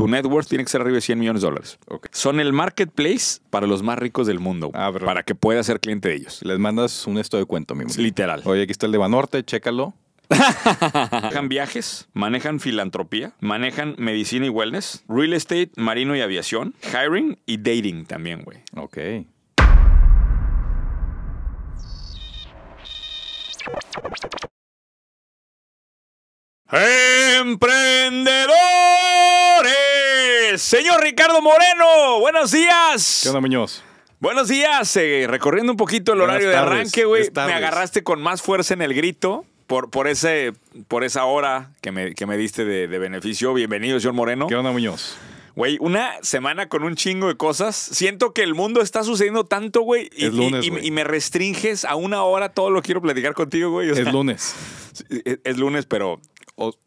tu net tiene que ser arriba de 100 millones de dólares. Son el marketplace para los más ricos del mundo, ah, para que puedas ser cliente de ellos. Les mandas un esto de cuento, mi Literal. Oye, aquí está el de Banorte, chécalo. manejan viajes, manejan filantropía, manejan medicina y wellness, real estate, marino y aviación, hiring y dating también, güey. Ok. Emprendedor. Señor Ricardo Moreno, buenos días. ¿Qué onda, Muñoz? Buenos días. Eh, recorriendo un poquito el horario de arranque, güey. Me agarraste con más fuerza en el grito por, por, ese, por esa hora que me, que me diste de, beneficio. Bienvenido, señor Moreno. ¿Qué onda, Muñoz? Güey, una semana con un chingo de cosas. Siento que el mundo está sucediendo tanto, güey. Y, y, me restringes a una hora todo lo quiero platicar contigo, güey. es lunes. es lunes, pero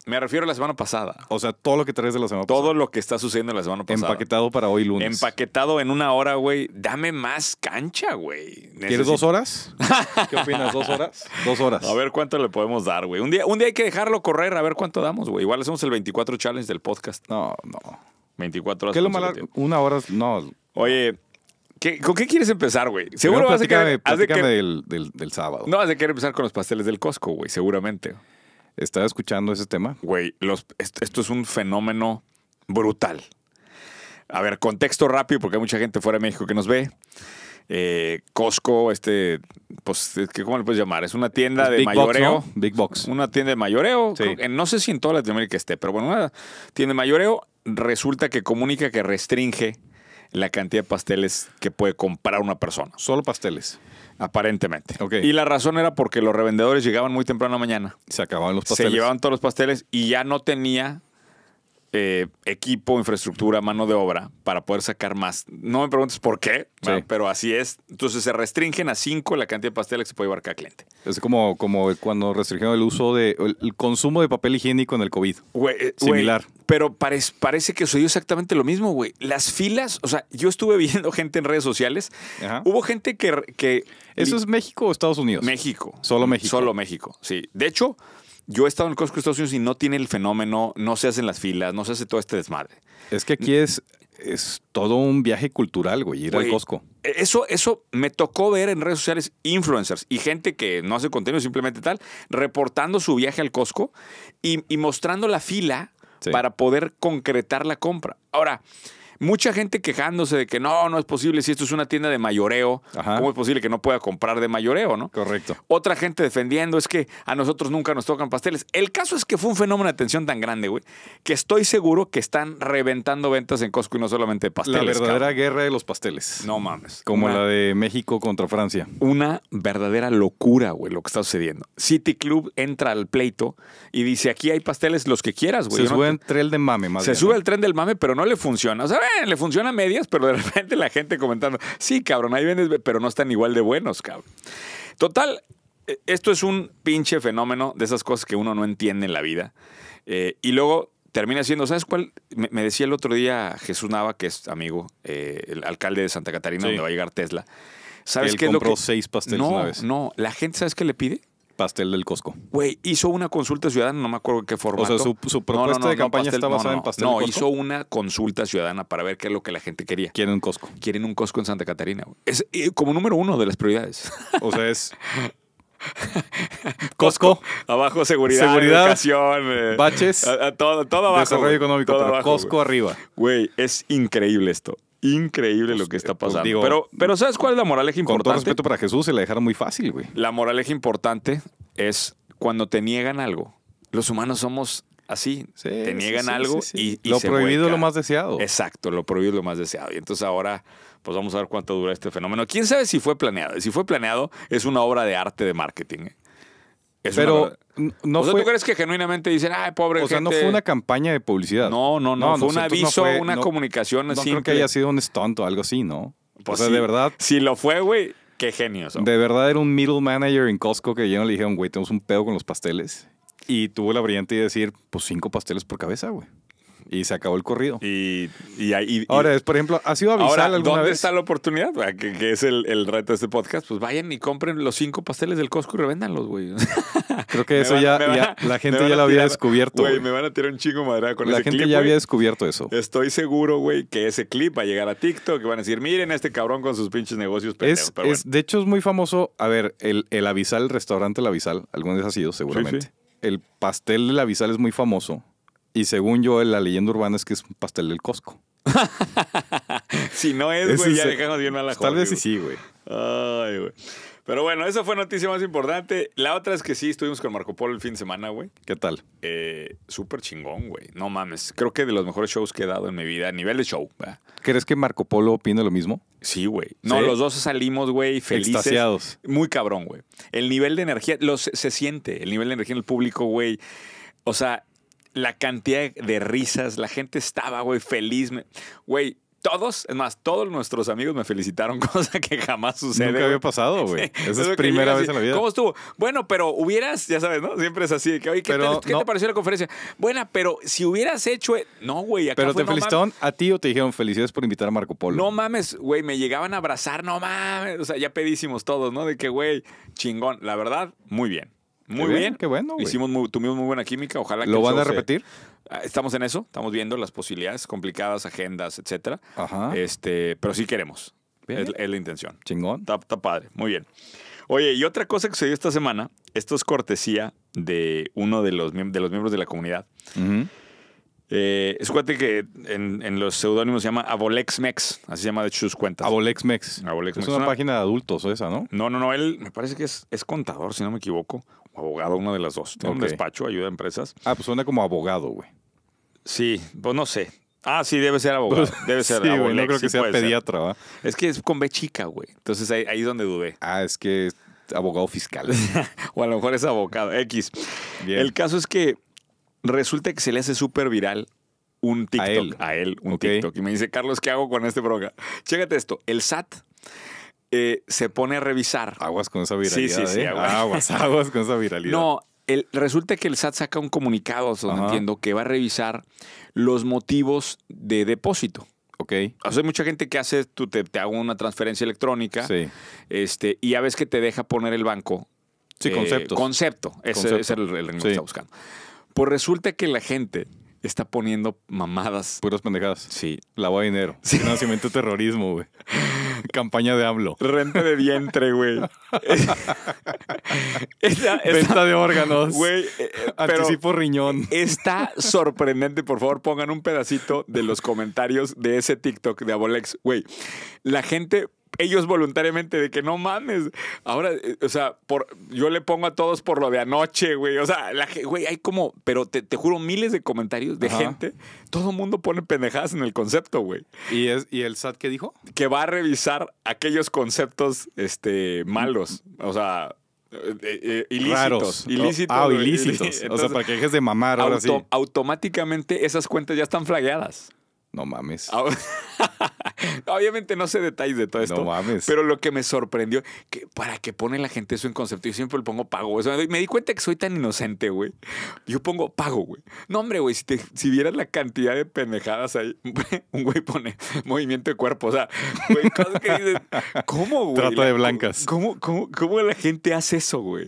me refiero a la semana pasada. O sea, todo lo que traes de la semana pasada. Todo lo que está sucediendo la semana pasada. Empaquetado para hoy lunes. Empaquetado en una hora, güey. Dame más cancha, güey. ¿Quieres dos horas? ¿Qué opinas? ¿Dos horas? Dos horas. A ver cuánto le podemos dar, güey. Un día, un día hay que dejarlo correr, a ver cuánto damos, güey. Igual hacemos el 24 challenge del podcast. No, no. 24 horas. ¿Qué lo malo? Una hora, no. Oye, ¿Con qué quieres empezar, güey? Seguro vas a querer, del, del, del, sábado. No, vas a querer empezar con los pasteles del Costco, güey, seguramente estaba escuchando ese tema. Güey, esto es un fenómeno brutal. A ver, contexto rápido, porque hay mucha gente fuera de México que nos ve. Eh, Costco, este, pues, ¿cómo le puedes llamar? Es una tienda pues de big mayoreo. Box, Big box. Una tienda de mayoreo. no sé si en toda Latinoamérica esté, pero bueno, nada. tienda de mayoreo resulta que comunica que restringe la cantidad de pasteles que puede comprar una persona. Solo pasteles. Aparentemente. Y la razón era porque los revendedores llegaban muy temprano a la mañana. Se acababan los pasteles. Se llevaban todos los pasteles y ya no tenía eh, equipo, infraestructura, mano de obra para poder sacar más. No me preguntes por qué, pero así es. Entonces se restringen a cinco la cantidad de pasteles que se puede llevar cada cliente. Es como, como cuando restringieron el uso de el, consumo de papel higiénico en el COVID. Eh, Similar. pero parece que soy exactamente lo mismo, güey. Las filas, o sea, yo estuve viendo gente en redes sociales. Hubo gente que, que... ¿Eso es México o Estados Unidos? México. Solo México. Solo México, sí. De hecho, yo he estado en el Costco de Estados Unidos y no tiene el fenómeno, no se hacen las filas, no se hace todo este desmadre. Es que aquí es, es todo un viaje cultural, güey, ir al Costco. E, eso, eso me tocó ver en redes sociales influencers y gente que no hace contenido, simplemente tal, reportando su viaje al Costco y, mostrando la fila para poder concretar la compra. Ahora, mucha gente quejándose de que no, no es posible, si esto es una tienda de mayoreo, ¿cómo es posible que no pueda comprar de mayoreo, no? Correcto. Otra gente defendiendo es que a nosotros nunca nos tocan pasteles. El caso es que fue un fenómeno de atención tan grande, güey, que estoy seguro que están reventando ventas en Costco y no solamente pasteles. La verdadera guerra de los pasteles. No mames. Como la de México contra Francia. Una verdadera locura, güey, lo que está sucediendo. City Club entra al pleito y dice, aquí hay pasteles los que quieras, güey. Se sube el tren del mame, más Se sube el tren del mame, pero no le funciona. ¿sabes? le funciona a medias, pero de repente la gente comentando, sí, cabrón, ahí vendes, pero no están igual de buenos, cabrón. Total, eh, esto es un pinche fenómeno de esas cosas que uno no entiende en la vida. Eh, y luego termina siendo, ¿sabes cuál? Me, decía el otro día Jesús Nava, que es amigo, eh, el alcalde de Santa Catarina, donde va a llegar Tesla. ¿Sabes qué lo que... seis pasteles no, No, la gente, ¿sabes qué le pide? Pastel del Costco. Güey, hizo una consulta ciudadana, no me acuerdo qué formato. O sea, su, propuesta de campaña está basada en pastel. No, hizo una consulta ciudadana para ver qué es lo que la gente quería. Quieren un Cosco. Quieren un Cosco en Santa Catarina. Es eh, como número uno de las prioridades. O sea, es Costco. Abajo seguridad, seguridad educación. Eh. baches. todo, abajo. Desarrollo económico. Todo Costco arriba. Güey, es increíble esto increíble pues, lo que está eh, pues, pasando. pero, pero ¿sabes cuál es la moraleja importante? Con todo respeto para Jesús, se la dejaron muy fácil, güey. La moraleja importante es cuando te niegan algo. Los humanos somos así. te niegan algo y, Lo prohibido es lo más deseado. Exacto, lo prohibido es lo más deseado. Y entonces ahora, pues vamos a ver cuánto dura este fenómeno. ¿Quién sabe si fue planeado? Si fue planeado, es una obra de arte de marketing. ¿eh? pero no ¿tú crees que genuinamente dicen, ay, pobre O sea, no fue una campaña de publicidad. No, no, no. fue un aviso, una comunicación así. No creo que haya sido un stunt o algo así, ¿no? o pues sea, de verdad. Si lo fue, güey, qué genio. De verdad era un middle manager en Costco que ya no le dijeron, güey, tenemos un pedo con los pasteles. Y tuvo la brillante idea de decir, pues cinco pasteles por cabeza, güey. Y se acabó el corrido. Y, ahora, por ejemplo, ¿ha sido avisal alguna vez? ¿dónde está la oportunidad? Ah, que, es el, reto de este podcast. Pues vayan y compren los cinco pasteles del Costco y revéndanlos, güey. Creo que eso ya, la gente ya lo había descubierto. me van a tirar un chingo con la clip. La gente ya había descubierto eso. Estoy seguro, güey, que ese clip va a llegar a TikTok que van a decir, miren a este cabrón con sus pinches negocios de hecho, es muy famoso. A ver, el, el avisal, el restaurante El Avisal, alguna vez ha sido, seguramente. El pastel del Avisal es muy famoso y según yo, la leyenda urbana es que es un pastel del Costco. si no es, güey, ya dejamos bien a la Tal vez sí, güey. güey. Pero bueno, esa fue noticia más importante. La otra es que sí, estuvimos con Marco Polo el fin de semana, güey. ¿Qué tal? Eh, Súper chingón, güey. No mames. Creo que de los mejores shows que he dado en mi vida, a nivel de show. ¿Crees que Marco Polo opina lo mismo? Sí, güey. No, los dos salimos, güey, felices. Muy cabrón, güey. El nivel de energía, los, se siente. El nivel de energía en el público, güey. O sea, la cantidad de risas, la gente estaba, güey, feliz. Güey, todos, es más, todos nuestros amigos me felicitaron, cosa que jamás sucede. Nunca había pasado, güey. Esa es, primera vez en la vida. ¿Cómo estuvo? Bueno, pero hubieras, ya sabes, ¿no? Siempre es así. ¿qué, te, pareció la conferencia? Buena, pero si hubieras hecho... E, no, güey, acá ¿Pero te felicitaron a ti o te dijeron felicidades por invitar a Marco Polo? No mames, güey, me llegaban a abrazar, no mames. O sea, ya pedísimos todos, ¿no? De que, güey, chingón. La verdad, muy bien. Muy bien, Qué bueno. Hicimos muy, tuvimos muy buena química. Ojalá que ¿Lo van a repetir? Ah, estamos en eso. Estamos viendo las posibilidades complicadas, agendas, etcétera. Este, pero sí queremos. Es, la intención. Chingón. Está, padre. Muy bien. Oye, y otra cosa que sucedió esta semana, esto es cortesía de uno de los, de los miembros de la comunidad. Ajá. Eh, que en, los seudónimos se llama Abolexmex, así se llama de sus cuentas. Abolexmex. Es una, página de adultos esa, ¿no? No, no, no, él me parece que es, contador, si no me equivoco, o abogado, una de las dos. un despacho, ayuda a empresas. Ah, pues suena como abogado, güey. Sí, pues no sé. Ah, sí, debe ser abogado. Debe ser abogado. no creo que sea pediatra, ¿va? Es que es con B chica, güey. Entonces ahí, es donde dudé. Ah, es que es abogado fiscal. o a lo mejor es abogado. X. El caso es que resulta que se le hace súper viral un TikTok. A él, un TikTok. Y me dice, Carlos, ¿qué hago con este broca? Chécate esto. El SAT eh, se pone a revisar. Aguas con esa viralidad. Sí, sí, ¿eh? sí. Aguas. aguas, con esa viralidad. No, el, resulta que el SAT saca un comunicado, entiendo, que va a revisar los motivos de depósito. Ok. O hay mucha gente que hace, tú te, hago una transferencia electrónica. Este, y a veces que te deja poner el banco. Sí, eh, Concepto. concepto. Ese, es el, que está buscando. Pues resulta que la gente está poniendo mamadas. Puras pendejadas. Sí. Lavado de dinero. Sí. nacimiento terrorismo, güey. Campaña de hablo. Renta de vientre, güey. de órganos. Güey. Eh, eh, anticipo riñón. Está sorprendente. Por favor, pongan un pedacito de los comentarios de ese TikTok de Abolex. Güey, la gente ellos voluntariamente de que no mames. Ahora, eh, o sea, por, yo le pongo a todos por lo de anoche, güey. O sea, güey, hay como, pero te, juro, miles de comentarios de gente. Todo mundo pone pendejadas en el concepto, güey. ¿Y, es, ¿Y el SAT qué dijo? Que va a revisar aquellos conceptos este, malos. O sea, eh, eh, ilícitos. Ilícitos. Ah, ilícitos. o sea, para que dejes de mamar ahora sí. Automáticamente esas cuentas ya están flagueadas. No mames. Ah, obviamente no sé detalles de todo esto. No mames. Pero lo que me sorprendió, que para que pone la gente eso en concepto, yo siempre le pongo pago. me di cuenta que soy tan inocente, güey. Yo pongo pago, güey. No, hombre, güey, si, si vieras la cantidad de pendejadas ahí, un güey pone movimiento de cuerpo. O sea, güey, que dices, ¿cómo, güey? Trata de blancas. cómo, cómo la gente hace eso, güey?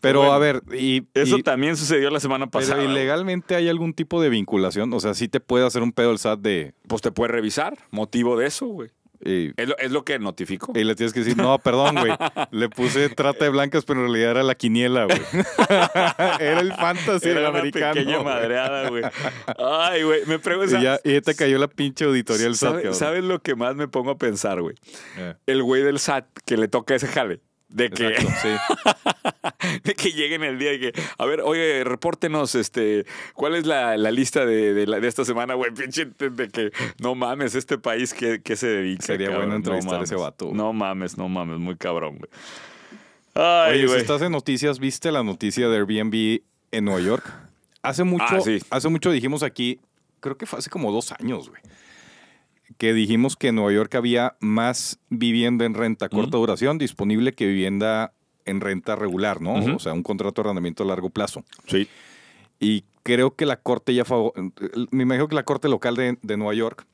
Pero a ver, y... Eso también sucedió la semana pasada. Pero ilegalmente hay algún tipo de vinculación, o sea, sí te puede hacer un pedo el SAT de... Pues te puede revisar, motivo de eso, güey. ¿Es, lo, que notificó. Y le tienes que decir, no, perdón, güey. Le puse trata de blancas, pero en realidad era la quiniela, güey. era el fantasy era una Pequeña madreada, güey. Ay, güey. Me pregunto. Y y te cayó la pinche auditoría del SAT. ¿Sabes lo que más me pongo a pensar, güey? Eh. El güey del SAT que le toca ese jale. De que, que lleguen el día y que, a ver, oye, repórtenos, este, ¿cuál es la, lista de, esta semana, güey? Pinche, de que, no mames, este país, que se dedica? Sería bueno entrevistar a ese vato. No mames, no mames, muy cabrón, güey. oye, si estás en noticias, ¿viste la noticia de Airbnb en Nueva York? Hace ah, mucho, hace mucho dijimos aquí, creo que fue hace como dos años, güey que dijimos que en Nueva York había más vivienda en renta corta duración disponible que vivienda en renta regular, ¿no? O sea, un contrato de arrendamiento a largo plazo. Sí. Y creo que la corte ya me imagino que la corte local de, Nueva York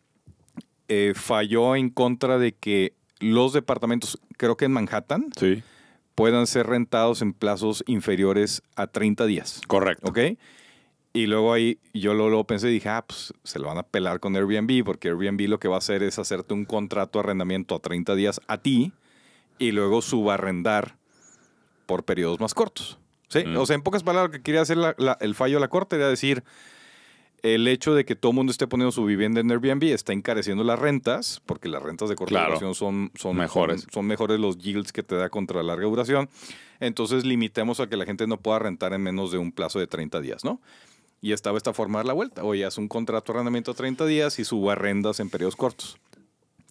eh, falló en contra de que los departamentos, creo que en Manhattan, sí. puedan ser rentados en plazos inferiores a 30 días. Correcto. ¿Ok? Y luego ahí yo lo, lo, pensé y dije, ah, pues se lo van a pelar con Airbnb, porque Airbnb lo que va a hacer es hacerte un contrato de arrendamiento a 30 días a ti y luego subarrendar por periodos más cortos. ¿Sí? O sea, en pocas palabras, lo que quería hacer el fallo de la corte era decir, el hecho de que todo el mundo esté poniendo su vivienda en Airbnb está encareciendo las rentas, porque las rentas de corta duración son, mejores. Son, mejores los yields que te da contra larga duración. Entonces limitemos a que la gente no pueda rentar en menos de un plazo de 30 días, ¿no? y estaba esta formar la vuelta. Oye, haz un contrato de arrendamiento a 30 días y subarrendas en periodos cortos.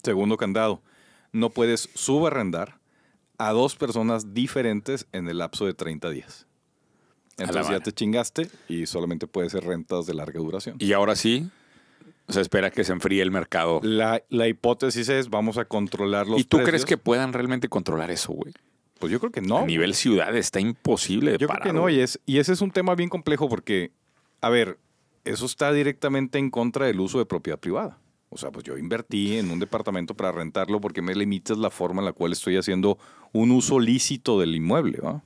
Segundo candado, no puedes subarrendar a dos personas diferentes en el lapso de 30 días. Entonces ya te chingaste y solamente puede ser rentas de larga duración. Y ahora sí, se espera que se enfríe el mercado. La, hipótesis es vamos a controlar los ¿Y tú crees que puedan realmente controlar eso, güey? Pues yo creo que no. A nivel ciudad está imposible Yo creo que no, es, y ese es un tema bien complejo porque a ver, eso está directamente en contra del uso de propiedad privada. O sea, pues yo invertí en un departamento para rentarlo porque me limitas la forma en la cual estoy haciendo un uso lícito del inmueble, ¿va?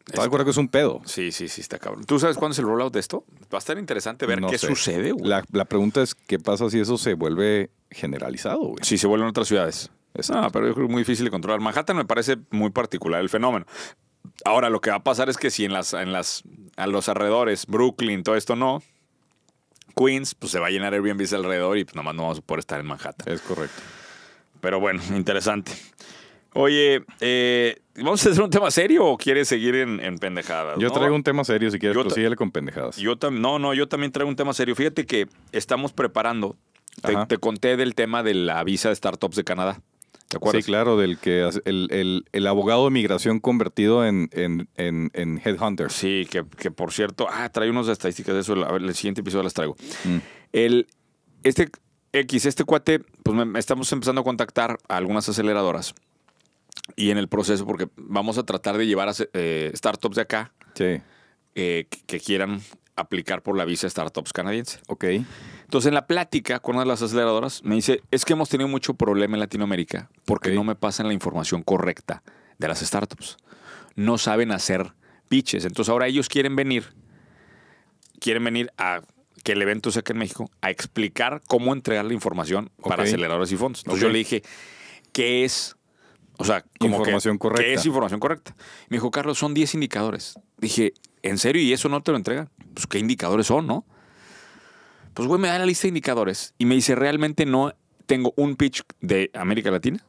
¿Estás de este acuerdo que es un pedo? Sí, sí, sí, está cabrón. ¿Tú sabes cuándo es el rollout de esto? Va a estar interesante ver qué sucede, güey. La, pregunta es, ¿qué pasa si eso se vuelve generalizado, Si se en otras ciudades. Ah, pero yo creo que es muy difícil de controlar. Manhattan me parece muy particular el fenómeno. Ahora, lo que va a pasar es que si en las, en las, a los alrededores, Brooklyn, todo esto no, Queens, pues se va a llenar Airbnb alrededor y pues más no vamos a poder estar en Manhattan. Es correcto. Pero bueno, interesante. Oye, eh, ¿vamos a hacer un tema serio o quieres seguir en, en pendejadas? Yo traigo un tema serio, si quieres, yo pues, con pendejadas. Yo no, no, yo también traigo un tema serio. Fíjate que estamos preparando, te, conté del tema de la visa de startups de Canadá. Sí, claro, del que el, abogado de migración convertido en, en, en, Headhunter. Sí, que, por cierto, ah, trae unas estadísticas de eso, a ver, el siguiente episodio las traigo. Mm. El, este X, este cuate, pues estamos empezando a contactar a algunas aceleradoras. Y en el proceso, porque vamos a tratar de llevar a, eh, startups de acá eh, que, quieran aplicar por la visa startups canadiense. Ok. Entonces, en la plática con una de las aceleradoras, me dice, es que hemos tenido mucho problema en Latinoamérica porque no me pasan la información correcta de las startups. No saben hacer pitches. Entonces, ahora ellos quieren venir, quieren venir a que el evento sea aquí en México, a explicar cómo entregar la información para aceleradores y fondos. Entonces, yo le dije, ¿qué es? O sea, como información correcta. ¿qué es información correcta? Me dijo, Carlos, son 10 indicadores. Dije, ¿En serio? ¿Y eso no te lo entrega? Pues, ¿qué indicadores son, no? Pues, güey, me da la lista de indicadores y me dice, realmente no tengo un pitch de América Latina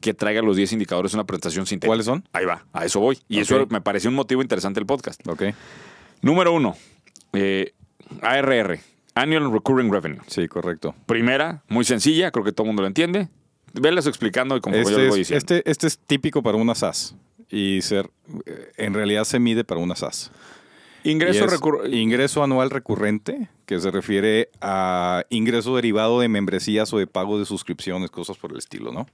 que traiga los 10 indicadores en una presentación sintética. ¿Cuáles son? Ahí va, a eso voy. Y eso me pareció un motivo interesante el podcast. Ok. Número uno, eh, ARR, Annual Recurring Revenue. Sí, correcto. Primera, muy sencilla, creo que todo el mundo lo entiende. Velas explicando y como yo este lo voy Este, este es típico para una SaaS. Y ser, eh, en realidad se mide para una SAS. Ingreso, ingreso anual recurrente, que se refiere a ingreso derivado de membresías o de pago de suscripciones, cosas por el estilo, ¿no?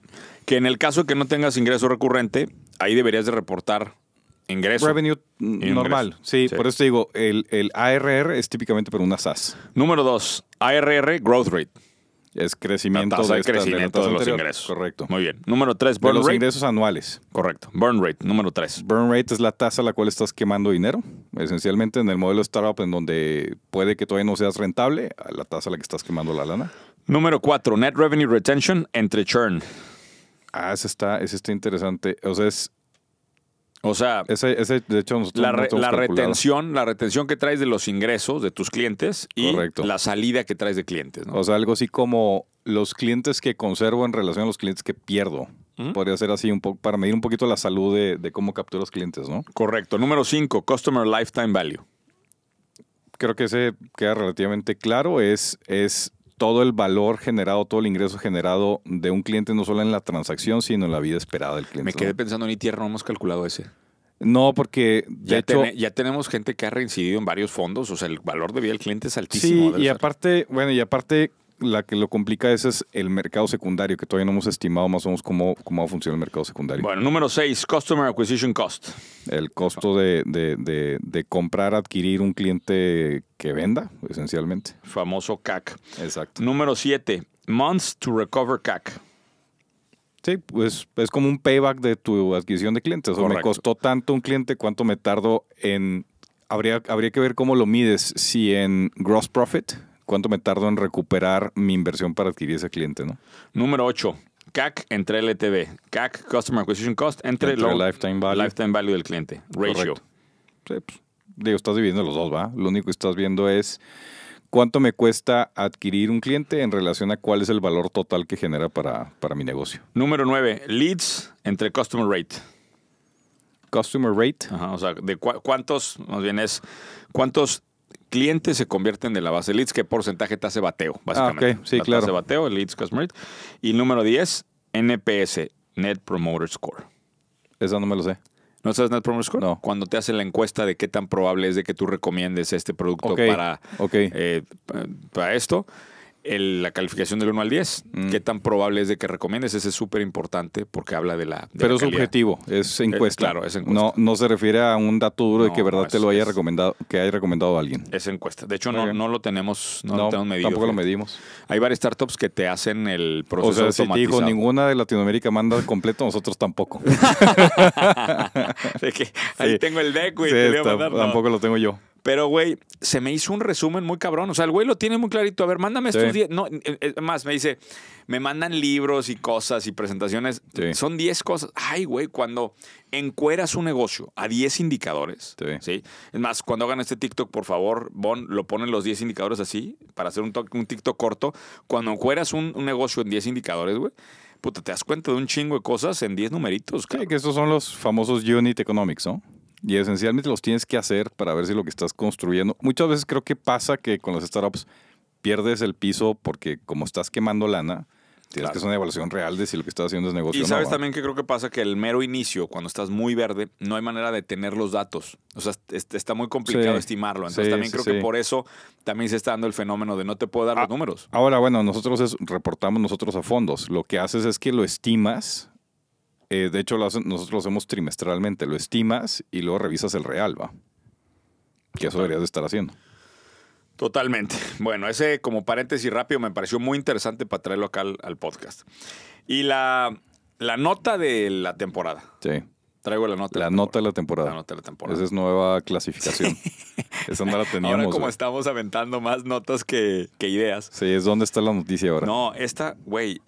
Que en el caso de que no tengas ingreso recurrente, ahí deberías de reportar ingreso. Revenue normal, sí, Por eso te digo, el, el ARR es típicamente para una SAS. Número dos, ARR Growth Rate. Es crecimiento de, crecimiento de, los ingresos. Correcto. Muy bien. Número tres, burn de los ingresos anuales. Correcto. Burn rate, número tres. Burn rate es la tasa a la cual estás quemando dinero. Esencialmente en el modelo startup, en donde puede que todavía no seas rentable, la tasa a la que estás quemando la lana. Número cuatro, net revenue retention entre churn. Ah, ese está, ese está interesante. O sea, es o sea, hecho, la, retención, la retención que traes de los ingresos de tus clientes y la salida que traes de clientes. O sea, algo así como los clientes que conservo en relación a los clientes que pierdo. ¿Mm? Podría ser así un poco para medir un poquito la salud de, cómo cómo los clientes, ¿no? Correcto. Número 5, Customer Lifetime Value. Creo que ese queda relativamente claro. Es, es todo el valor generado, todo el ingreso generado de un cliente, no solo en la transacción, sino en la vida esperada del cliente. Me quedé pensando, ni e tierra no hemos calculado ese. No, porque ya, ya tenemos gente que ha reincidido en varios fondos, o sea, el valor de vida del cliente es altísimo. Sí, y aparte, bueno, y aparte la que lo complica es, es el mercado secundario, que todavía no hemos estimado más o menos cómo, cómo funciona el mercado secundario. Bueno, número 6, Customer Acquisition Cost. El costo de, comprar, adquirir un cliente que venda, esencialmente. Famoso CAC. Exacto. Número 7, Months to Recover CAC. Sí, pues es como un payback de tu adquisición de clientes. O me costó tanto un cliente, cuánto me tardo en... Habría, habría que ver cómo lo mides, si en gross profit, cuánto me tardo en recuperar mi inversión para adquirir ese cliente, ¿no? Número 8. CAC entre LTV. CAC, Customer Acquisition Cost, entre, el lifetime, value. del cliente. Ratio. Sí, pues, digo, estás dividiendo los dos, ¿va? Lo único que estás viendo es cuánto me cuesta adquirir un cliente en relación a cuál es el valor total que genera para, mi negocio. Número 9. Leads entre Customer Rate. Customer Rate. Ajá, o sea, de cuántos, más bien es, cuántos clientes se convierten de la base leads, qué porcentaje te hace bateo, ah, básicamente. Te hace bateo, leads customer. Y número 10, NPS, Net Promoter Score. Eso no me lo sé. ¿No sabes Net Promoter Score? No. Cuando te hacen la encuesta de qué tan probable es de que tú recomiendes este producto para, Eh, para esto, la calificación del 1 al 10. Mm. ¿Qué tan probable es de que recomiendes? Ese es súper importante porque habla de la. Pero es subjetivo, es eh, encuesta. claro, No, no se refiere a un dato duro de que verdad te lo haya recomendado, que haya recomendado a alguien. Es encuesta. De hecho, no, no lo tenemos, lo medido. Tampoco lo medimos. Hay varias startups que te hacen el proceso. O sea, dijo ninguna de Latinoamérica manda completo, nosotros tampoco. ahí tengo el deck, güey. tampoco lo tengo yo. Pero, güey, se me hizo un resumen muy cabrón. O sea, el güey lo tiene muy clarito. A ver, mándame estos 10. No, eh, eh, es más, me dice, me mandan libros y cosas y presentaciones. Son 10 cosas. Ay, güey, cuando encueras un negocio a 10 indicadores. Sí. Es más, cuando hagan este TikTok, por favor, Bon, lo ponen los 10 indicadores así para hacer un, TikTok corto. Cuando encueras un, negocio en 10 indicadores, güey puta, te das cuenta de un chingo de cosas en 10 numeritos. Claro. Sí, que esos son los famosos unit economics, ¿no? Y esencialmente los tienes que hacer para ver si lo que estás construyendo. Muchas veces creo que pasa que con los startups pierdes el piso porque como estás quemando lana, Tienes que hacer una evaluación real de si lo que estás haciendo es negocio. Y sabes también que creo que pasa que el mero inicio, cuando estás muy verde, no hay manera de tener los datos. O sea, está muy complicado estimarlo. Entonces también creo que por eso también se está dando el fenómeno de no te puedo dar los ah, números. Ahora, bueno, nosotros reportamos nosotros a fondos. Lo que haces es que lo estimas eh, de hecho, nosotros lo hacemos trimestralmente. Lo estimas y luego revisas el real, ¿va? Que eso deberías de estar haciendo. Totalmente. Bueno, ese como paréntesis rápido me pareció muy interesante para traerlo acá al, podcast. Y la, la nota de la temporada. Sí. Traigo la nota. La, nota de la temporada. La nota de la temporada. Esa es nueva clasificación. Esa no la teníamos. Ahora ¿eh? como estamos aventando más notas que, que, ideas. Sí, es donde está la noticia ahora. No, esta, güey,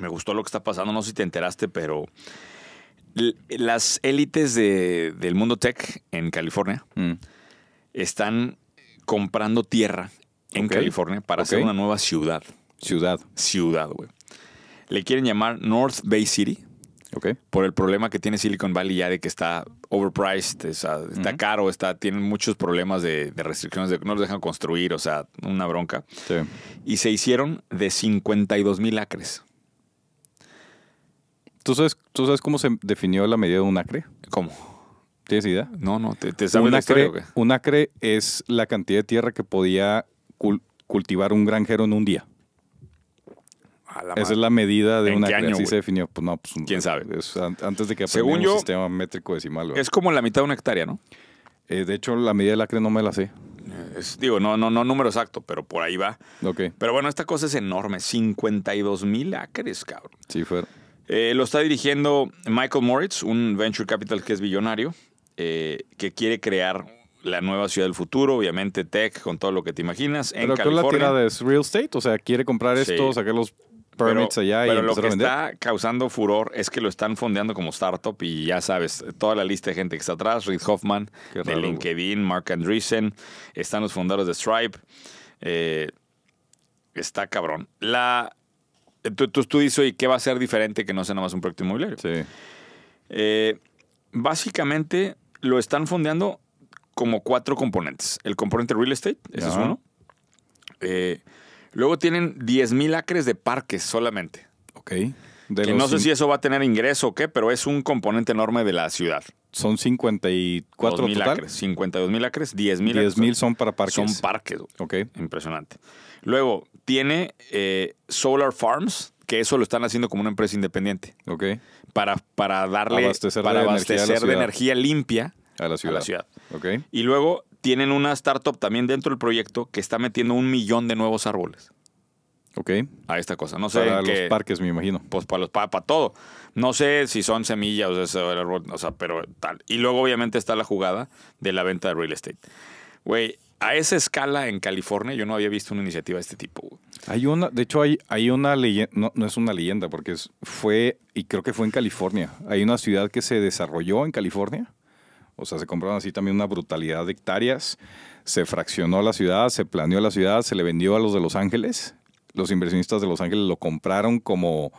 me gustó lo que está pasando, no sé si te enteraste, pero las élites del mundo tech en California mm. están comprando tierra en California para hacer una nueva ciudad. Ciudad. Ciudad, güey. Le quieren llamar North Bay City. ¿ok? Por el problema que tiene Silicon Valley ya de que está overpriced, está caro, está, tienen muchos problemas de, restricciones, de, no los dejan construir, o sea, una bronca. Sí. Y se hicieron de 52 mil acres. ¿Tú sabes, cómo se definió la medida de un acre? ¿Cómo? ¿Tienes idea? No, no, te, sabes un, acre, un acre es la cantidad de tierra que podía cultivar un granjero en un día. Esa es la medida de un acre. así se definió. Pues no, pues, quién pues, sabe. antes de que Según el sistema métrico decimal. Es como la mitad de una hectárea, ¿no? Eh, de hecho, la medida del acre no me la sé. Eh, digo, no, no, no número exacto, pero por ahí va. ¿Ok? Pero bueno, esta cosa es enorme. 52 mil acres, cabrón. Sí, fue... Eh, lo está dirigiendo Michael Moritz, un venture capital que es billonario, eh, que quiere crear la nueva ciudad del futuro, obviamente tech, con todo lo que te imaginas. En Pero California. la tirada de real estate, o sea, quiere comprar esto, sacar los permits allá y lo que a vender. está causando furor es que lo están fondeando como startup y ya sabes, toda la lista de gente que está atrás, Reid Hoffman, de LinkedIn, Mark Andreessen, están los fundadores de Stripe. Eh, está cabrón. La, entonces, tú, dices, oye, ¿qué va a ser diferente que no sea nada más un proyecto inmobiliario? Sí. Eh, básicamente lo están fondeando como cuatro componentes. El componente real estate, ese es uno. Eh, luego tienen 10.000 acres de parques solamente. Ok. no sé si eso va a tener ingreso o qué, pero es un componente enorme de la ciudad. Son 54 total. Acres, 52 mil acres, 10 mil 10 son para parques. Son parques. Ok. Impresionante. Luego, tiene eh, Solar Farms, que eso lo están haciendo como una empresa independiente. Ok. Para, para darle. para abastecer de energía limpia a la ciudad. Okay. Y luego tienen una startup también dentro del proyecto que está metiendo un millón de nuevos árboles. Ok. A esta cosa. No sé. Para los parques, me imagino. Pues para, los, para, todo. No sé si son semillas o o sea, pero tal. Y luego, obviamente, está la jugada de la venta de real estate. Güey, a esa escala en California yo no había visto una iniciativa de este tipo. Hay una, de hecho hay, hay una leyenda, no, es una leyenda porque fue, y creo que fue en California, hay una ciudad que se desarrolló en California, o sea, se compraron así también una brutalidad de hectáreas, se fraccionó la ciudad, se planeó la ciudad, se le vendió a los de Los Ángeles, los inversionistas de Los Ángeles lo compraron como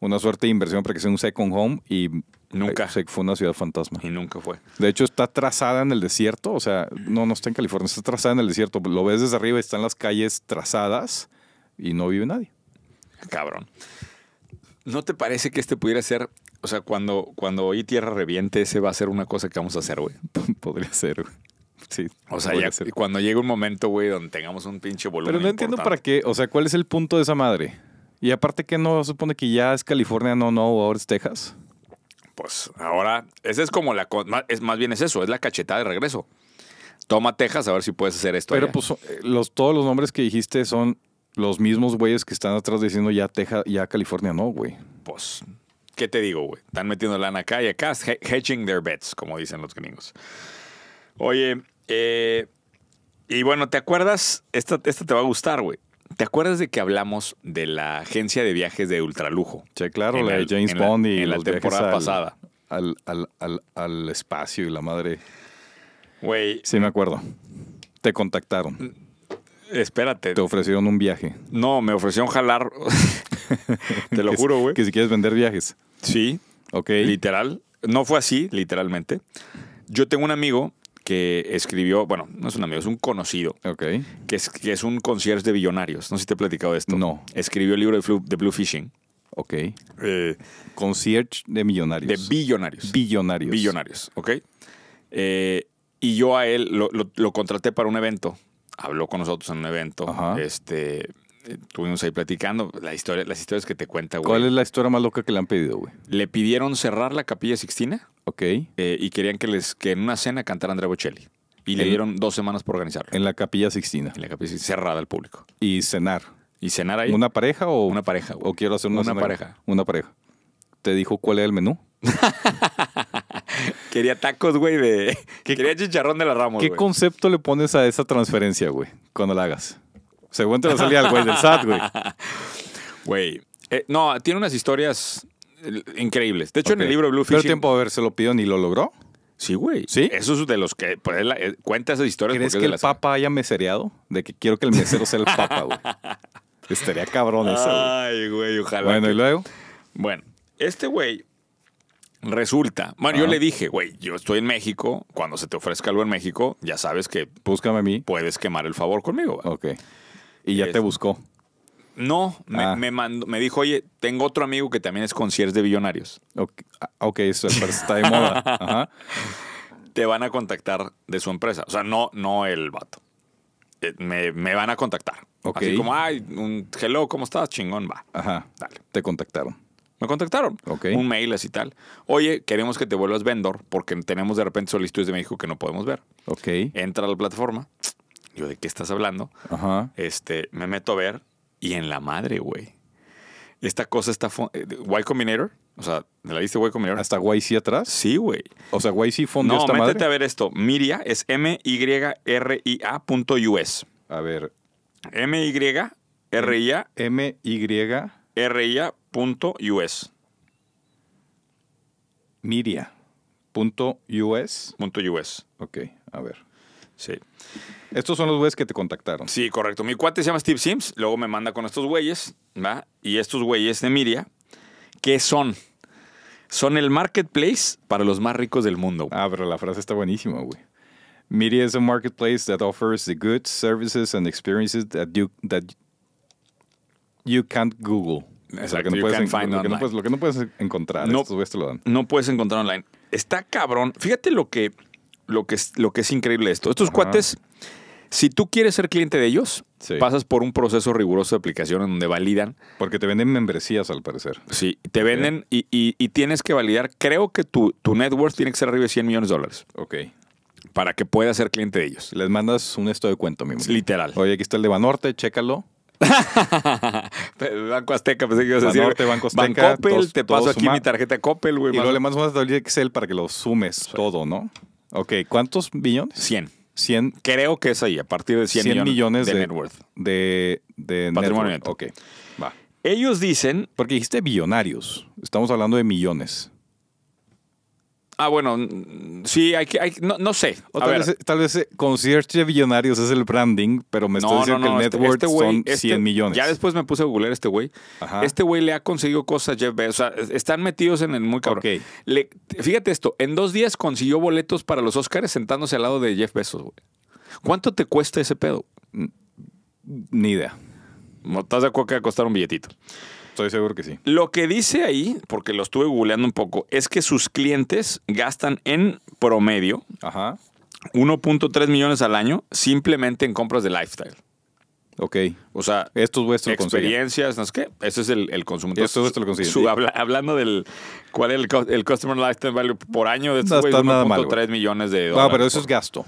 una suerte de inversión para que sea un second home y Nunca. fue una ciudad fantasma. Y nunca fue. De hecho, está trazada en el desierto. O sea, no, no está en California, está trazada en el desierto. Lo ves desde arriba, están las calles trazadas y no vive nadie. Cabrón. ¿No te parece que este pudiera ser o sea, cuando, cuando hoy Tierra reviente, ese va a ser una cosa que vamos a hacer, güey. Podría ser, güey. Sí. O sea, ya, cuando llegue un momento, güey, donde tengamos un pinche volumen. Pero no entiendo para qué. O sea, ¿cuál es el punto de esa madre? Y aparte que no supone que ya es California, no, no, ahora es Texas pues ahora, esa es como la, es, más bien es eso, es la cachetada de regreso. Toma Texas a ver si puedes hacer esto. Pero pues eh, todos los nombres que dijiste son los mismos güeyes que están atrás diciendo ya Texas, ya California no, güey. Pues, ¿qué te digo, güey? Están metiendo lana acá y acá, hedging their bets, como dicen los gringos. Oye, eh, y bueno, ¿te acuerdas? Esta, esta te va a gustar, güey. ¿Te acuerdas de que hablamos de la agencia de viajes de ultralujo? Sí, claro, la de James Bond y la, temporada pasada. Al, al, espacio y la madre. Güey. Sí, me acuerdo. Te contactaron. Espérate. Te ofrecieron un viaje. No, me ofrecieron jalar. Te lo juro, güey. Que si quieres vender viajes. Sí. Ok. Literal. No fue así, literalmente. Yo tengo un amigo que escribió, bueno, no es un amigo, es un conocido, OK. que, es, un concierge de billonarios. No sé si te he platicado de esto. No. Escribió el libro de, Blue, de Blue Fishing. Ok. Eh, concierge de millonarios. De billonarios. Billonarios. Billonarios, ok. Eh, y yo a él lo, lo, contraté para un evento. Habló con nosotros en un evento. Este, eh, estuvimos ahí platicando, la historia, las historias que te cuenta, güey. ¿Cuál es la historia más loca que le han pedido, güey? Le pidieron cerrar la Capilla Sixtina. Ok. Eh, y querían que, les, que en una cena cantara Andrea Bocelli. Y le dieron dos semanas por organizarlo. En la Capilla Sixtina. En la Capilla Sixtina, cerrada al público. Y cenar. ¿Y cenar ahí? ¿Una pareja o...? Una pareja, ¿O quiero hacer una, una pareja? Una pareja. ¿Te dijo cuál era el menú? Quería tacos, güey, de... Quería chicharrón de la Ramos, ¿Qué concepto le pones a esa transferencia, güey, cuando la hagas? Según te lo salía el güey del SAT, güey. Güey. Eh, no, tiene unas historias eh, increíbles. De hecho, en el libro Blue Fishing... Pero tiempo de ver, ¿se lo pidió ni lo logró? Sí, güey. ¿Sí? Eso es de los que... Pues, eh, cuenta esas historias. ¿Crees que el papa haya mesereado? De que quiero que el mesero sea el papa, güey. Estaría cabrón eso, Ay, güey, ojalá. Bueno, ¿y luego? Bueno, este güey resulta... Bueno, yo le dije, güey, yo estoy en México. Cuando se te ofrezca algo en México, ya sabes que... Búscame a mí. Puedes quemar el favor conmigo, Ok. Y ya te buscó. No, ah. me, mandó, me dijo, oye, tengo otro amigo que también es concierge de billonarios. Ok, ah, eso está de moda. Ajá. Te van a contactar de su empresa. O sea, no, no el vato. Eh, me, van a contactar. Así como, ay, un hello, ¿cómo estás? Chingón, va. Ajá. Dale. Te contactaron. Me contactaron. OK. Un mail así tal. Oye, queremos que te vuelvas vendor porque tenemos de repente solicitudes de México que no podemos ver. Ok. Entra a la plataforma yo, ¿de qué estás hablando? Ajá. Este, me meto a ver y en la madre, güey. Esta cosa está... Eh, y Combinator, o sea, ¿de la lista Y Combinator? ¿Hasta YC atrás? Sí, güey. O sea, YC fondo. no, métete a ver esto. Miria es M-Y-R-I-A punto A ver. M-Y-R-I-A. M-Y. R-I-A punto US. Miria. Punto Ok, a ver. Sí. Estos son los güeyes que te contactaron. Sí, correcto. Mi cuate se llama Steve Sims, luego me manda con estos güeyes, ¿va? Y estos güeyes de Miria, ¿qué son? Son el marketplace para los más ricos del mundo. Ah, pero la frase está buenísima, güey. Miria is a marketplace that offers the goods, services and experiences that you, that you can't Google. lo, que no puedes, encontrar. No, te lo dan. no puedes encontrar online. Está cabrón. Fíjate lo que, lo que, es, lo que es increíble esto. Estos cuates si tú quieres ser cliente de ellos, pasas por un proceso riguroso de aplicación en donde validan. Porque te venden membresías, al parecer. Sí, te venden y, tienes que validar. Creo que tu, tu net tiene que ser arriba de 100 millones de dólares. Ok para que puedas ser cliente de ellos. Les mandas un esto de cuento, mismo. Literal. Oye, aquí está el de Banorte, chécalo. Banco Azteca, pensé que ibas a decir. Banorte, Banco Azteca. te paso aquí mi tarjeta Coppel, güey. Y luego le mandas una tablilla de Excel para que lo sumes todo, ¿no? Ok, ¿cuántos billones? 100 creo que es ahí, a partir de 100, millones, de, net worth. De, de patrimonio Ellos dicen. Porque dijiste billonarios. Estamos hablando de millones. Ah, bueno, sí, hay que, no, sé. tal, vez, tal, vez, eh, Concierge Millonarios es el branding, pero me estoy diciendo que el este, network este son 100 este, millones. Ya después me puse a googlear este güey. Este güey le ha conseguido cosas a Jeff Bezos. O sea, están metidos en el muy cabrón. fíjate esto, en dos días consiguió boletos para los Oscars sentándose al lado de Jeff Bezos, güey. ¿Cuánto te cuesta ese pedo? Ni idea. No estás de acuerdo que va a costar un billetito. Estoy seguro que sí. Lo que dice ahí, porque lo estuve googleando un poco, es que sus clientes gastan en promedio 1.3 millones al año simplemente en compras de lifestyle. Ok. O sea, esto es experiencias, no sé qué. Ese es el, consumo. Esto es hablando del cuál es el, customer lifetime value por año de estos no 1.3 millones de dólares. No, pero eso es gasto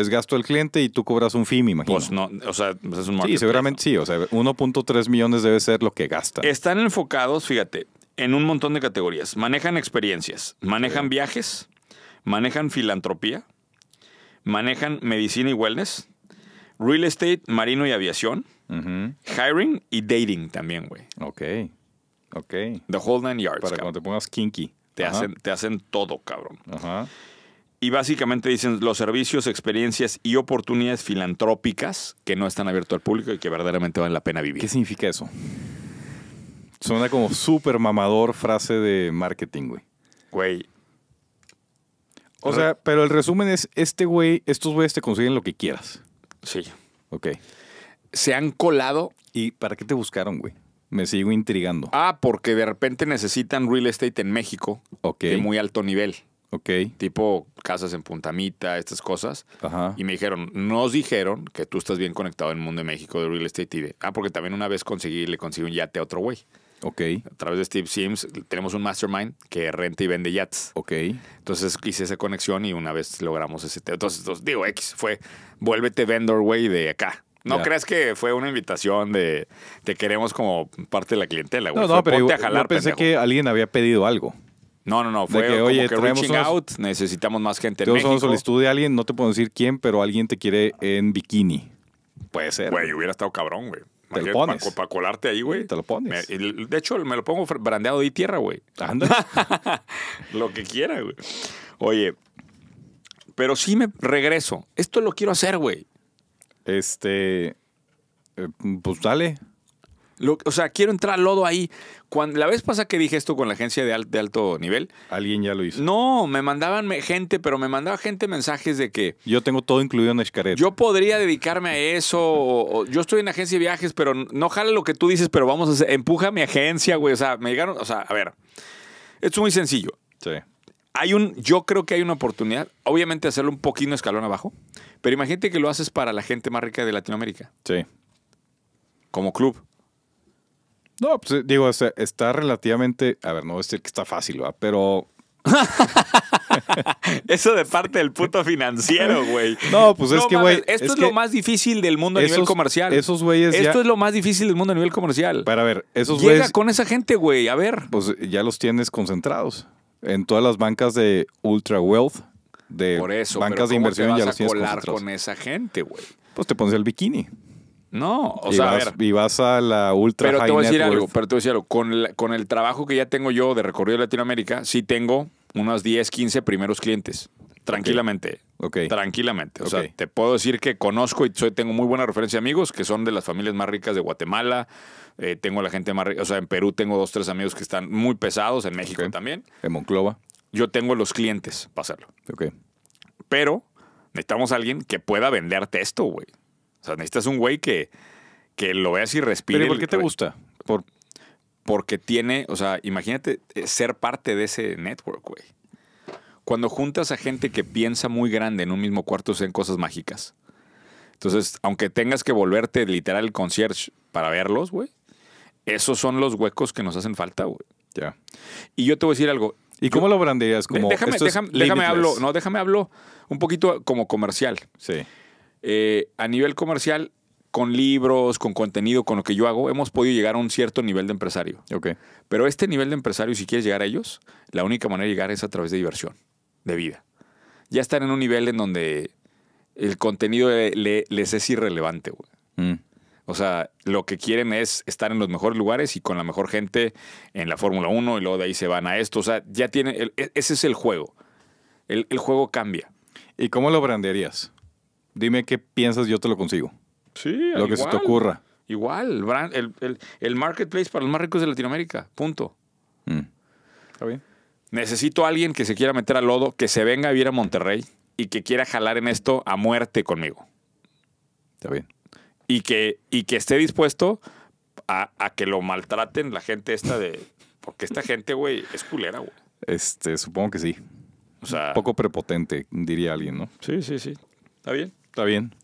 es gasto del cliente y tú cobras un fee, imagino. Pues no, o sea, pues es un marketing. Sí, seguramente sí, o sea, 1.3 millones debe ser lo que gasta. Están enfocados, fíjate, en un montón de categorías. Manejan experiencias, manejan viajes, manejan filantropía, manejan medicina y wellness, real estate, marino y aviación, hiring y dating también, güey. Ok, ok. The whole nine yards. Para cuando te pongas kinky. Te, hacen, te hacen todo, cabrón. Ajá. Y básicamente dicen los servicios, experiencias y oportunidades filantrópicas que no están abiertos al público y que verdaderamente valen la pena vivir. ¿Qué significa eso? Suena como súper mamador frase de marketing, güey. Güey. O sea, pero el resumen es, este güey, estos güeyes te consiguen lo que quieras. Sí. Ok. Se han colado. ¿Y para qué te buscaron, güey? Me sigo intrigando. Ah, porque de repente necesitan real estate en México okay. de muy alto nivel. Tipo casas en Puntamita, estas cosas. Ajá. Y me dijeron, nos dijeron que tú estás bien conectado en el mundo de México de real estate. Y ah, porque también una vez conseguí, le conseguí un yate a otro güey. Ok. A través de Steve Sims tenemos un mastermind que renta y vende yates. Ok. Entonces hice esa conexión y una vez logramos ese Entonces, digo, X fue, vuélvete vendor, güey, de acá. No crees que fue una invitación de te queremos como parte de la clientela, güey. No, no, pero yo, pensé que alguien había pedido algo. No, no, no. Fue que, como que reaching out, necesitamos más gente en México. a solicitud de alguien, no te puedo decir quién, pero alguien te quiere en bikini. Puede ser. Güey, hubiera estado cabrón, güey. Te lo pones. Para, colarte ahí, güey. Te lo pones. de hecho, me lo pongo brandeado de tierra, güey. Anda. lo que quiera, güey. Oye, pero sí me regreso. Esto lo quiero hacer, güey. Este, eh, pues dale o sea, quiero entrar lodo ahí. la vez pasada que dije esto con la agencia de, alto nivel. Alguien ya lo hizo. No, me mandaban gente, pero me mandaba gente mensajes de que. Yo tengo todo incluido en Escaret. Yo podría dedicarme a eso. yo estoy en agencia de viajes, pero no jala lo que tú dices, pero vamos a hacer. Empuja mi agencia, güey. O sea, me llegaron. O sea, a ver. Esto es muy sencillo. Sí. Hay un, yo creo que hay una oportunidad, obviamente hacerlo un poquito escalón abajo, pero imagínate que lo haces para la gente más rica de Latinoamérica. Sí. Como club. No, pues eh, digo, está relativamente. A ver, no es que está fácil, ¿va? Pero. Eso de parte del puto financiero, güey. No, pues es que, güey. Esto es, lo más difícil del mundo a nivel comercial. Esos güeyes. Esto es lo más difícil del mundo a nivel comercial. Para ver, esos güeyes. Llega con esa gente, güey, a ver. Pues ya los tienes concentrados en todas las bancas de ultra wealth, de bancas de inversión, ya los a colar con esa gente, güey. Pues te pones el bikini. No, o sea, vas, a y vas a la ultra pero te voy a decir algo, pero te voy a decir algo, con, con el trabajo que ya tengo yo de recorrido de Latinoamérica, sí tengo unos 10, 15 primeros clientes, tranquilamente. Ok. Tranquilamente. O sea, te puedo decir que conozco y soy, tengo muy buena referencia de amigos que son de las familias más ricas de Guatemala. Eh, tengo la gente más rica. O sea, en Perú tengo dos, tres amigos que están muy pesados, en México también. En Monclova. Yo tengo los clientes para hacerlo. Ok. Pero necesitamos a alguien que pueda venderte esto, güey. O sea, necesitas un güey que, lo veas y respire. ¿Pero por qué te gusta? Por, porque tiene, o sea, imagínate eh, ser parte de ese network, güey. Cuando juntas a gente que piensa muy grande en un mismo cuarto, se cosas mágicas. Entonces, aunque tengas que volverte literal el concierge para verlos, güey, esos son los huecos que nos hacen falta, güey. Ya. Y yo te voy a decir algo. ¿Y cómo lo brandeas? Como, déjame, déjame, déjame hablo, no, déjame hablo un poquito como comercial. Sí. Eh, a nivel comercial, con libros, con contenido, con lo que yo hago, hemos podido llegar a un cierto nivel de empresario. Pero este nivel de empresario, si quieres llegar a ellos, la única manera de llegar es a través de diversión, de vida. Ya están en un nivel en donde el contenido les es irrelevante, mm. O sea, lo que quieren es estar en los mejores lugares y con la mejor gente en la Fórmula 1 y luego de ahí se van a esto. O sea, ya tienen, e, ese es el juego. El, el, juego cambia. ¿Y cómo lo brandearías? Dime qué piensas, yo te lo consigo. Sí, Lo que se te ocurra. Igual, el, marketplace para los más ricos de Latinoamérica, punto. Mm. Está bien. Necesito a alguien que se quiera meter al lodo, que se venga a vivir a Monterrey y que quiera jalar en esto a muerte conmigo. Está bien. Y que, y que esté dispuesto a, que lo maltraten la gente esta de... Porque esta gente, güey, es culera, güey. Este, supongo que sí. O sea... Un poco prepotente, diría alguien, ¿no? Sí, sí, sí. Está bien. Está bien.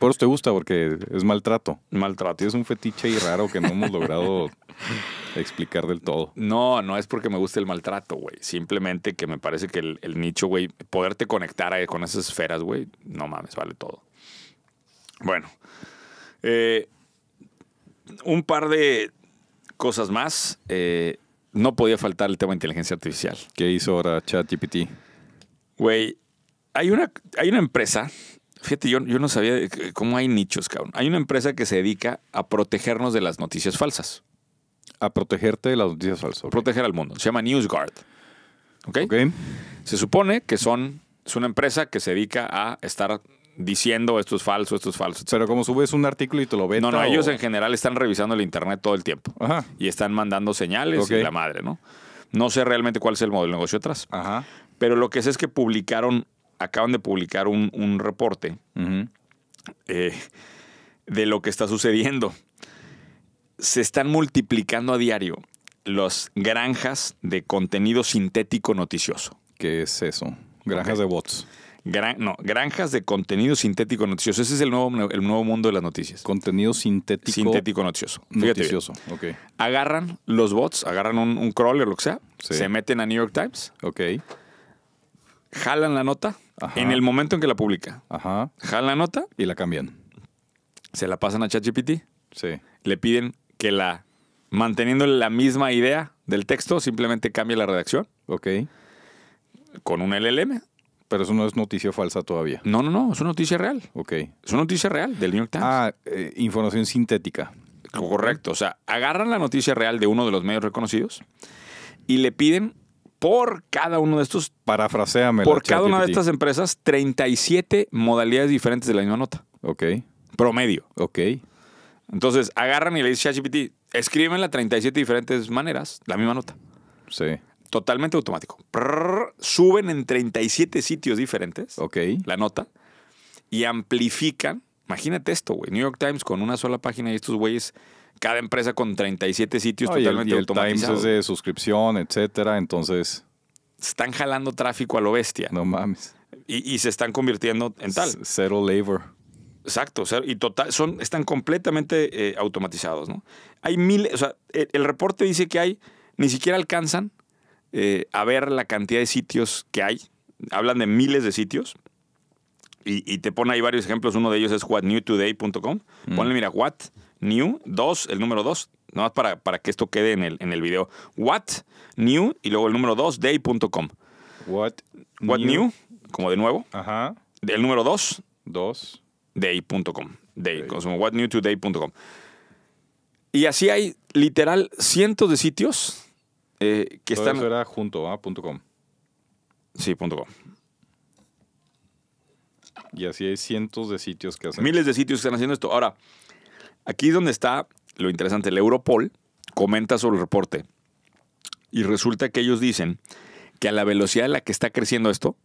Por eso te gusta, porque es maltrato. Maltrato. Es un fetiche y raro que no hemos logrado explicar del todo. No, no es porque me guste el maltrato, güey. Simplemente que me parece que el, nicho, güey, poderte conectar con esas esferas, güey, no mames, vale todo. Bueno, eh, un par de cosas más. Eh, no podía faltar el tema de inteligencia artificial. ¿Qué hizo ahora ChatGPT? Güey, hay una, hay una empresa Fíjate, yo, no sabía cómo hay nichos, cabrón. Hay una empresa que se dedica a protegernos de las noticias falsas. A protegerte de las noticias falsas. Proteger al mundo. Se llama NewsGuard. ¿Okay? ¿Ok? Se supone que son, es una empresa que se dedica a estar diciendo esto es falso, esto es falso. Pero como subes un artículo y te lo ven. No, no, ellos en general están revisando el Internet todo el tiempo. Ajá. Y están mandando señales y la madre, ¿no? No sé realmente cuál es el modelo de negocio atrás. Ajá. Pero lo que sé es que publicaron acaban de publicar un, reporte eh, de lo que está sucediendo. Se están multiplicando a diario las granjas de contenido sintético noticioso. ¿Qué es eso? Granjas de bots. Gran, no, granjas de contenido sintético noticioso. Ese es el nuevo, el nuevo mundo de las noticias. Contenido sintético. Sintético noticioso. noticioso, Agarran los bots, agarran un, crawler, lo que sea, se meten a New York Times. Ok. Jalan la nota, en el momento en que la publica, Ajá. jalan la nota, Y la cambian. se la pasan a ChatGPT, Sí. le piden que la, manteniendo la misma idea del texto, simplemente cambie la redacción Ok. con un LLM. Pero eso no es noticia falsa todavía. No, no, no, es una noticia real. Ok. Es una noticia real del New York Times. Ah, eh, información sintética. Correcto. O sea, agarran la noticia real de uno de los medios reconocidos y le piden por cada uno de estos. Parafraseame. Por cada una de estas empresas, 37 modalidades diferentes de la misma nota. Ok. Promedio. Ok. Entonces, agarran y le dicen Escriben la 37 diferentes maneras, la misma nota. Sí. Totalmente automático. suben en 37 sitios diferentes. La nota. Y amplifican. Imagínate esto, güey. New York Times con una sola página y estos güeyes cada empresa con 37 sitios totalmente y Times de suscripción, etcétera, entonces... Están jalando tráfico a lo bestia. No mames. Y, se están convirtiendo en tal. labor. Exacto, y total, son, están completamente eh, automatizados, ¿no? Hay miles, o sea, e, el, reporte dice que hay, ni siquiera alcanzan eh, a ver la cantidad de sitios que hay. Hablan de miles de sitios. Y, te pone ahí varios ejemplos. Uno de ellos es whatnewtoday.com. Mm. Ponle, mira, what new, dos, el número dos, nada más para, que esto quede en el, en el video. What, new, y luego el número dos, day.com. What, What new, como de nuevo. Ajá. El número dos. Dos. Day.com. Day, day. como what Y así hay literal cientos de sitios eh, que están. Eso era junto, a. ¿ah? .com. Sí, .com. Y así hay cientos de sitios que hacen. Miles de sitios que están haciendo esto. Ahora, Aquí es donde está lo interesante. El Europol comenta sobre el reporte y resulta que ellos dicen que a la velocidad a la que está creciendo esto,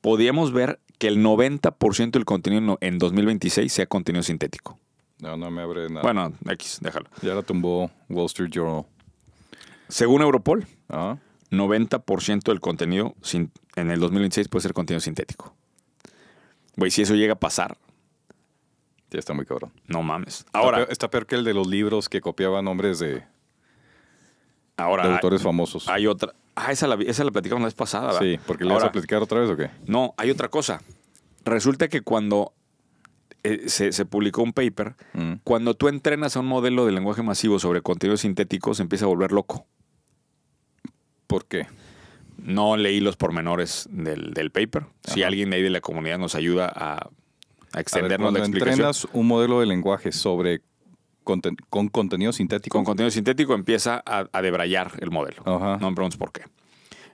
podíamos ver que el 90% del contenido en 2026 sea contenido sintético. No, no me abre nada. Bueno, X, déjalo. Ya la tumbó Wall Street Journal. Según Europol, 90% ah. del contenido en el 2026 puede ser contenido sintético. Güey, si eso llega a pasar, ya está muy cabrón. No mames. Ahora. Está peor, que el de los libros que copiaba nombres de. Ahora. autores famosos. Hay otra. Ah, esa la, esa la platicamos la vez pasada. Sí, porque la vas a platicar otra vez o qué? No, hay otra cosa. Resulta que cuando eh, se, publicó un paper, mm. cuando tú entrenas a un modelo de lenguaje masivo sobre contenido sintéticos, se empieza a volver loco. ¿Por qué? No leí los pormenores del, paper. Si alguien de ahí de la comunidad nos ayuda a a extendernos entrenas un modelo de lenguaje sobre con contenido sintético. Con contenido sintético empieza a, debrayar el modelo. No me preguntes por qué.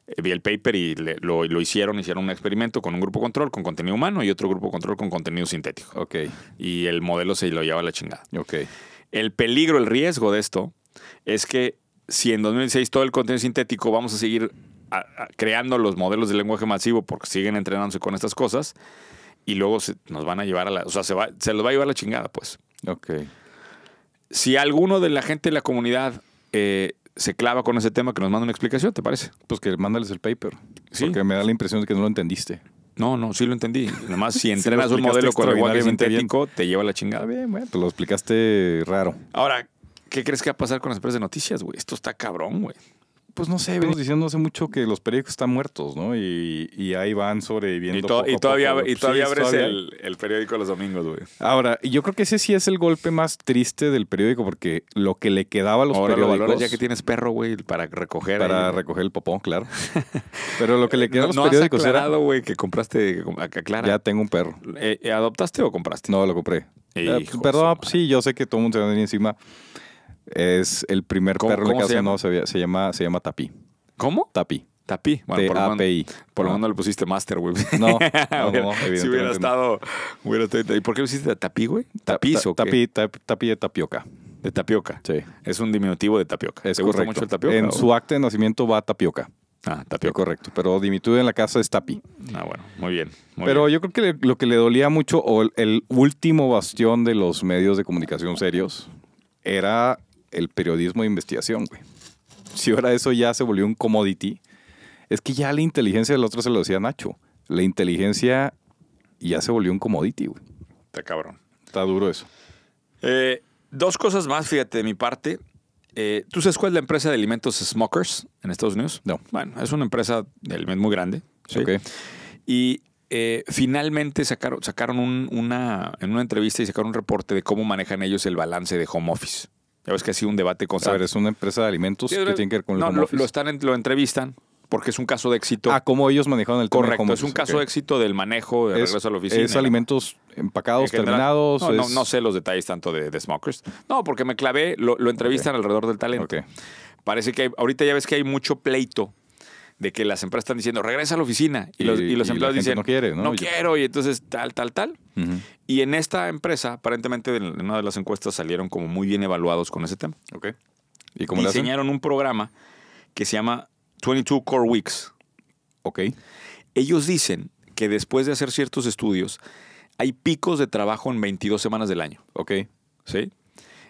Eh, vi el paper y lo, hicieron, hicieron un experimento con un grupo control con contenido humano y otro grupo control con contenido sintético. Ok. Y el modelo se lo lleva a la chingada. Ok. El peligro, el riesgo de esto es que si en 2016 todo el contenido sintético vamos a seguir creando los modelos de lenguaje masivo porque siguen entrenándose con estas cosas, y luego se, nos van a llevar a la. O sea, se, va, se los va a llevar la chingada, pues. Ok. Si alguno de la gente de la comunidad eh, se clava con ese tema, que nos manda una explicación, ¿te parece? Pues que mándales el paper. Sí. Porque me da la impresión de que no lo entendiste. No, no, sí lo entendí. Nada más si entrenas un modelo con lenguaje sintético, te lleva a la chingada. Bien, bueno, te pues lo explicaste raro. Ahora, ¿qué crees que va a pasar con las empresas de noticias, güey? Esto está cabrón, güey pues no sé, venimos diciendo hace mucho que los periódicos están muertos, ¿no? Y, ahí van sobreviviendo. Y, todavía, abres El, periódico los domingos, güey. Ahora, yo creo que ese sí es el golpe más triste del periódico, porque lo que le quedaba a los Ahora Lo ya que tienes perro, güey, para recoger. Para recoger el popón, claro. Pero lo que le quedaba a los no periódicos has aclarado, güey, que compraste. Aclara. Ya tengo un perro. Eh, ¿Eh, ¿Adoptaste o compraste? No, lo compré. Eh, perdón, sí, yo sé que todo el mundo se va encima. Es el primer perro que la casa. No, se, llama, se llama Tapi. ¿Cómo? Tapi. Tapi. Bueno, por lo, menos, por lo menos le pusiste Master, güey. No, Si hubiera estado... ¿Y por qué le pusiste Tapi, güey? Tapiz o Tapi, tapi de tapioca. De tapioca. Sí. Es un diminutivo de tapioca. Es ¿Te gusta mucho el tapioca? En su acta de nacimiento va tapioca. Ah, tapioca. correcto. Pero diminutivo en la casa es tapi. Ah, bueno. Muy bien. pero yo creo que lo que le dolía mucho, o el último bastión de los medios de comunicación serios, era el periodismo de investigación, güey. Si ahora eso ya se volvió un commodity, es que ya la inteligencia del otro se lo decía Nacho. La inteligencia ya se volvió un commodity, güey. Está cabrón. Está duro eso. Eh, dos cosas más, fíjate, de mi parte. Eh, ¿Tú sabes cuál es la empresa de alimentos Smokers en Estados Unidos? No. Bueno, es una empresa de alimentos muy grande. ¿sí? Y eh, finalmente sacaron, una, en una entrevista y sacaron un reporte de cómo manejan ellos el balance de home office. Ya ves que ha sido un debate con A es una empresa de alimentos que tiene que ver con el Lo, están, lo entrevistan porque es un caso de éxito. Ah, como ellos manejaron el Correcto, es un caso de éxito del manejo, de regreso a la oficina. Es alimentos empacados, terminados. No, sé los detalles tanto de, Smokers. No, porque me clavé, lo, entrevistan alrededor del talento. Parece que ahorita ya ves que hay mucho pleito de que las empresas están diciendo, regresa a la oficina. Y, los, empleados dicen, no, quiero ¿no? quiero, y entonces tal, tal, tal. Y en esta empresa, aparentemente en una de las encuestas salieron como muy bien evaluados con ese tema. Ok. ¿Y cómo enseñaron un programa que se llama 22 Core Weeks. Ok. Ellos dicen que después de hacer ciertos estudios, hay picos de trabajo en 22 semanas del año. Ok. ¿Sí?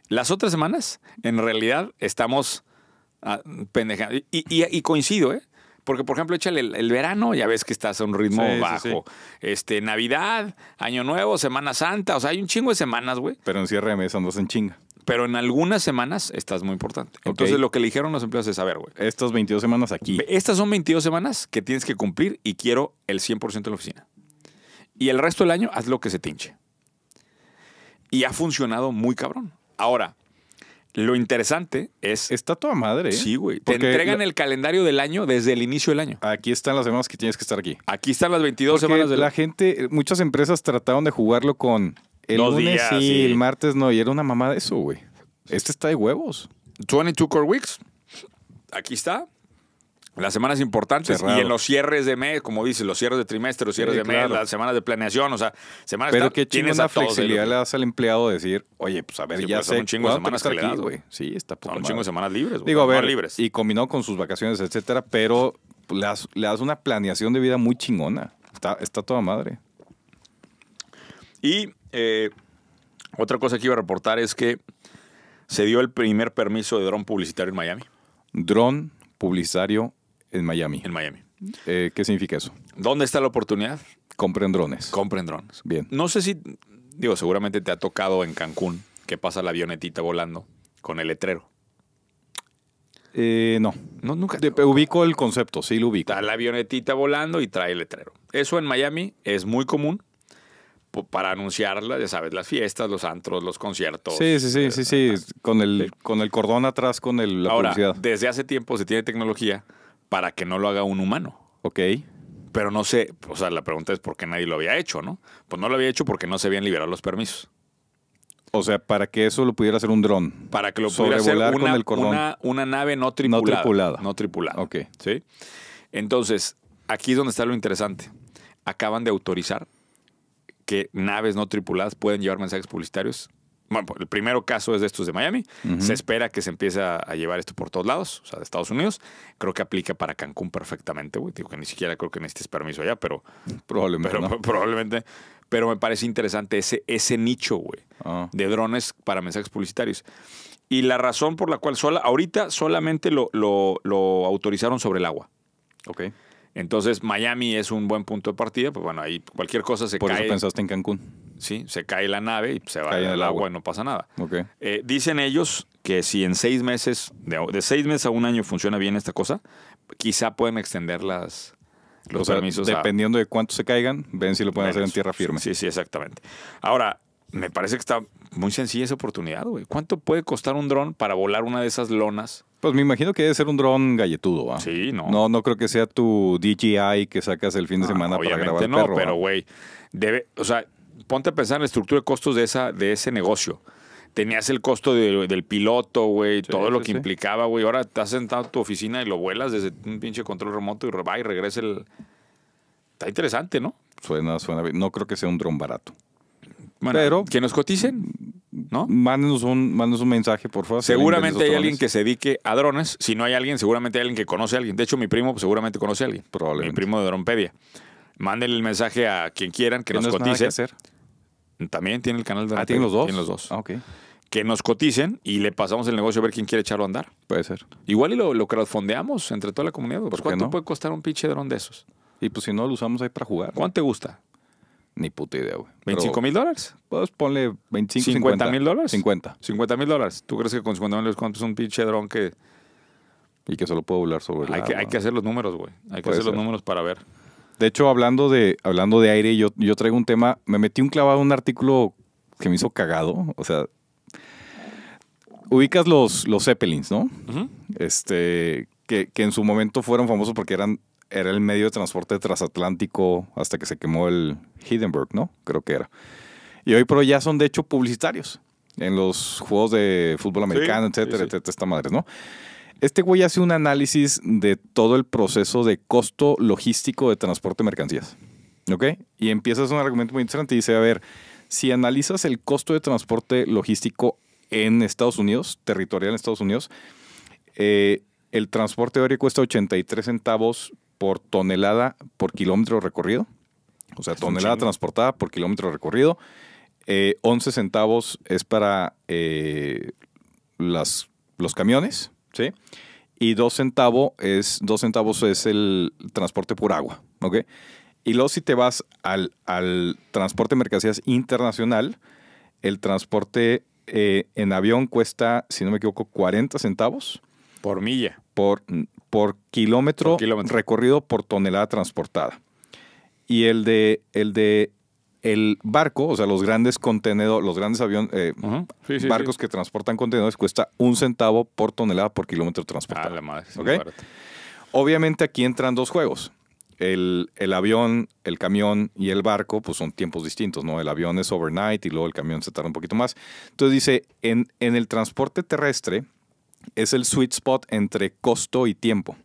Las otras semanas, en realidad, estamos ah, pendejando. y, coincido, ¿eh? Porque, por ejemplo, échale el, verano, ya ves que estás a un ritmo bajo. Este, Navidad, Año Nuevo, Semana Santa, o sea, hay un chingo de semanas, güey. Pero en cierre de mes andas en chinga. Pero en algunas semanas estás muy importante. Entonces, lo que le dijeron los empleados es, a ver, güey. Estas 22 semanas aquí. Estas son 22 semanas que tienes que cumplir y quiero el 100% de la oficina. Y el resto del año haz lo que se tinche. Y ha funcionado muy cabrón. Ahora, lo interesante es. Está toda madre. ¿eh? Sí, güey. Te entregan el calendario del año desde el inicio del año. Aquí están las semanas que tienes que estar aquí. Aquí están las 22 semanas de la gente. Muchas empresas trataron de jugarlo con el lunes y el martes no. Y era una mamada eso, güey. Este está de huevos. 22 Core Weeks. Aquí está. Las semanas importantes y en los cierres de mes, como dices, los cierres de trimestre, los cierres de mes, las semanas de planeación, o sea, semanas Pero qué chingona flexibilidad le das al empleado de decir, oye, pues a ver, ya sé. un chingo de semanas que güey. Sí, está un chingo de semanas libres, Digo, a ver, libres. y combinó con sus vacaciones, etcétera, pero le das, una planeación de vida muy chingona. Está, está toda madre. Y eh, otra cosa que iba a reportar es que se dio el primer permiso de dron publicitario en Miami. Dron publicitario en Miami. En Miami. Eh, ¿Qué significa eso? ¿Dónde está la oportunidad? Compren drones. Compren drones. Bien. No sé si, digo, seguramente te ha tocado en Cancún que pasa la avionetita volando con el letrero. Eh, no. Nunca. ubico el concepto, sí lo ubico. Está la avionetita volando y trae el letrero. Eso en Miami es muy común para anunciarla, ya sabes, las fiestas, los antros, los conciertos. Sí, sí, sí, sí, sí. Eh, con el, con el cordón atrás, con el, la Ahora, Desde hace tiempo se tiene tecnología para que no lo haga un humano. Ok. Pero no sé, o sea, la pregunta es por qué nadie lo había hecho, ¿no? Pues no lo había hecho porque no se habían liberado los permisos. O sea, para que eso lo pudiera hacer un dron. Para que lo pudiera hacer una, una, una, nave no tripulada. No tripulada. No tripulada. Ok. ¿Sí? Entonces, aquí es donde está lo interesante. Acaban de autorizar que naves no tripuladas pueden llevar mensajes publicitarios bueno, el primero caso es de estos de Miami. Se espera que se empiece a, llevar esto por todos lados, o sea, de Estados Unidos. Creo que aplica para Cancún perfectamente, güey. Digo que ni siquiera creo que necesites permiso allá, pero. Probablemente. Pero, probablemente. Pero me parece interesante ese, ese nicho, güey, ah. de drones para mensajes publicitarios. Y la razón por la cual sola, ahorita solamente lo, lo, lo autorizaron sobre el agua. Ok. Entonces, Miami es un buen punto de partida, pues bueno, ahí cualquier cosa se cae. Por eso pensaste en Cancún. Sí, se cae la nave y se va en el agua. y no pasa nada. Okay. Eh, dicen ellos que si en seis meses, de, seis meses a un año funciona bien esta cosa, quizá pueden extender las, los permisos. Dependiendo de cuánto se caigan, ven si lo pueden hacer en tierra firme. Sí, sí, exactamente. Ahora, me parece que está muy sencilla esa oportunidad, güey. ¿Cuánto puede costar un dron para volar una de esas lonas? Pues me imagino que debe ser un dron galletudo, ¿va? Sí, no. No, no creo que sea tu DJI que sacas el fin de ah, semana para grabar no, pero güey, debe, o sea, ponte a pensar en la estructura de costos de esa, de ese negocio. Tenías el costo del piloto, güey, todo lo que implicaba, güey. Ahora has sentado en tu oficina y lo vuelas desde un pinche control remoto y va y regresa el. Está interesante, ¿no? Suena, suena. No creo que sea un dron barato que nos coticen, ¿no? Mándenos un, mándenos un mensaje, por favor. Seguramente hay alguien que se dedique a drones. Si no hay alguien, seguramente hay alguien que conoce a alguien. De hecho, mi primo pues, seguramente conoce a alguien. Probablemente. Mi primo de Dronpedia. Mándenle el mensaje a quien quieran que, nos no cotice. Hacer. También tiene el canal de Ah, los dos. los dos. Ah, que nos coticen y le pasamos el negocio a ver quién quiere echarlo a andar. Puede ser. Igual y lo, lo crowdfondeamos entre toda la comunidad. Pues, ¿Cuánto no? puede costar un pinche dron de esos? Y pues si no, lo usamos ahí para jugar. ¿Cuánto te gusta? Ni puta idea, güey. ¿25 mil dólares? Pues ponle 25, 50 mil dólares. 50. 50 mil dólares. ¿Tú crees que con 50 mil dólares compras un pinche dron que... Y que solo puedo volar sobre el hay, que, hay que hacer los números, güey. Hay que hacer los números para ver. De hecho, hablando de, hablando de aire, yo, yo traigo un tema. Me metí un clavado en un artículo que me hizo cagado. O sea, ubicas los, los Zeppelins, ¿no? Este, que, en su momento fueron famosos porque eran era el medio de transporte transatlántico hasta que se quemó el Hindenburg, ¿no? Creo que era. Y hoy por hoy ya son de hecho publicitarios en los juegos de fútbol americano, etcétera, etcétera, esta madre, ¿no? Este güey hace un análisis de todo el proceso de costo logístico de transporte de mercancías. ¿Ok? Y empiezas un argumento muy interesante y dice, a ver, si analizas el costo de transporte logístico en Estados Unidos, territorial en Estados Unidos, eh, el transporte aéreo cuesta 83 centavos por tonelada por kilómetro recorrido. O sea, tonelada transportada por kilómetro recorrido. 11 eh, centavos es para eh, los camiones, ¿sí? Y 2 centavos es, dos centavos es el transporte por agua, ¿ok? Y luego si te vas al, transporte de mercancías internacional, el transporte eh, en avión cuesta, si no me equivoco, 40 centavos. Por milla. Por, por kilómetro, recorrido por tonelada transportada. Y el de, el de el barco, o sea, los grandes contenedores, los grandes aviones, eh, barcos que transportan contenedores cuesta un centavo por tonelada por kilómetro transportado. Ah, la madre, Obviamente aquí entran dos juegos. El, el, avión, el camión y el barco, pues son tiempos distintos, ¿no? El avión es overnight y luego el camión se tarda un poquito más. Entonces dice, en, en el transporte terrestre, es el sweet spot entre costo y tiempo.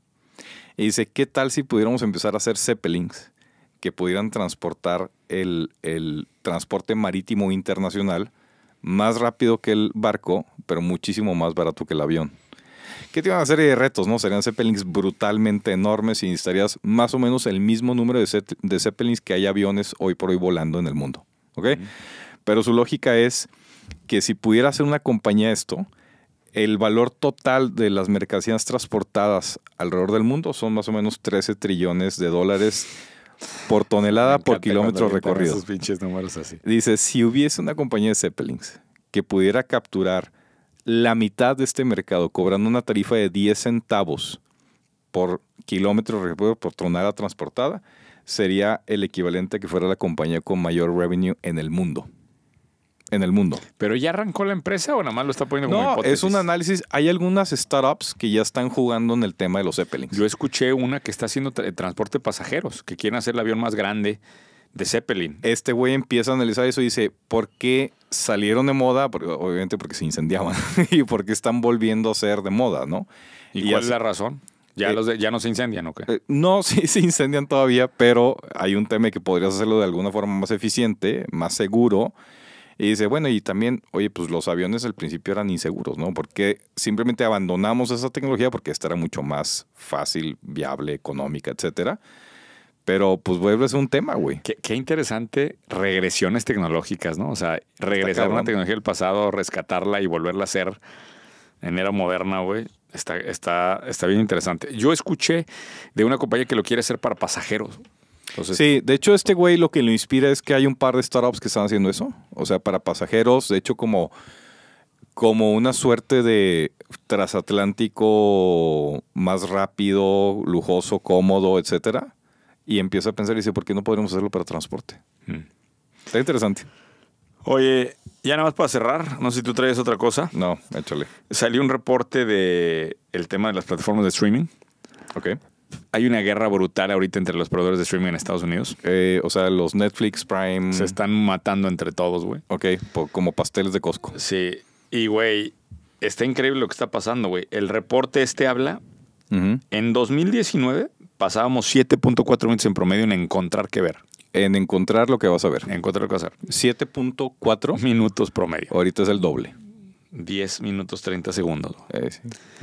Y dice, ¿qué tal si pudiéramos empezar a hacer Zeppelins que pudieran transportar el, transporte marítimo internacional más rápido que el barco, pero muchísimo más barato que el avión? que tiene una serie de retos, ¿no? Serían Zeppelins brutalmente enormes y necesitarías más o menos el mismo número de, de Zeppelins que hay aviones hoy por hoy volando en el mundo, ¿ok? Pero su lógica es que si pudiera hacer una compañía esto, el valor total de las mercancías transportadas alrededor del mundo son más o menos 13 trillones de dólares por tonelada por kilómetro recorrido. Dice, si hubiese una compañía de Zeppelins que pudiera capturar la mitad de este mercado cobrando una tarifa de 10 centavos por kilómetro recorrido por tonelada transportada, sería el equivalente a que fuera la compañía con mayor revenue en el mundo en el mundo. ¿Pero ya arrancó la empresa o nada más lo está poniendo como No, es un análisis. Hay algunas startups que ya están jugando en el tema de los zeppelin. Yo escuché una que está haciendo eh, transporte de pasajeros, que quieren hacer el avión más grande de Zeppelin. Este güey empieza a analizar eso y dice, ¿por qué salieron de moda? obviamente porque se incendiaban y ¿por qué están volviendo a ser de moda, ¿no? ¿Y, cuál es la razón? ¿Ya, eh, los ¿Ya no se incendian o qué? Eh, no, sí se incendian todavía, pero hay un tema que podrías hacerlo de alguna forma más eficiente, más seguro y dice, bueno, y también, oye, pues los aviones al principio eran inseguros, ¿no? Porque simplemente abandonamos esa tecnología porque esta era mucho más fácil, viable, económica, etcétera. Pero pues vuelve a ser un tema, güey. Qué, interesante regresiones tecnológicas, ¿no? O sea, regresar a una tecnología del pasado, rescatarla y volverla a ser en era moderna, güey. Está, está, está bien interesante. Yo escuché de una compañía que lo quiere hacer para pasajeros sí, de hecho este güey lo que lo inspira es que hay un par de startups que están haciendo eso, o sea, para pasajeros, de hecho como, como una suerte de transatlántico más rápido, lujoso, cómodo, etcétera, y empieza a pensar y dice, ¿por qué no podríamos hacerlo para transporte? Mm. Está interesante. Oye, ya nada más para cerrar, no sé si tú traes otra cosa. No, échale. Salió un reporte de tema de las plataformas de streaming. Ok hay una guerra brutal ahorita entre los proveedores de streaming en Estados Unidos. Eh, o sea, los Netflix, Prime. Se están matando entre todos, güey. Ok, como pasteles de Costco. Sí. Y, güey, está increíble lo que está pasando, güey. El reporte este habla. En 2019 pasábamos 7.4 minutos en promedio en encontrar qué ver. En encontrar lo que vas a ver. En encontrar lo que vas a ver. 7.4 minutos promedio. Ahorita es el doble. 10 minutos 30 segundos. Eh,